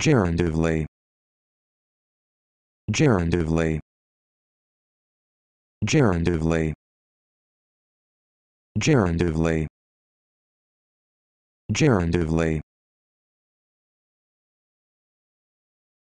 gerundively gerundively gerundively gerundively gerundively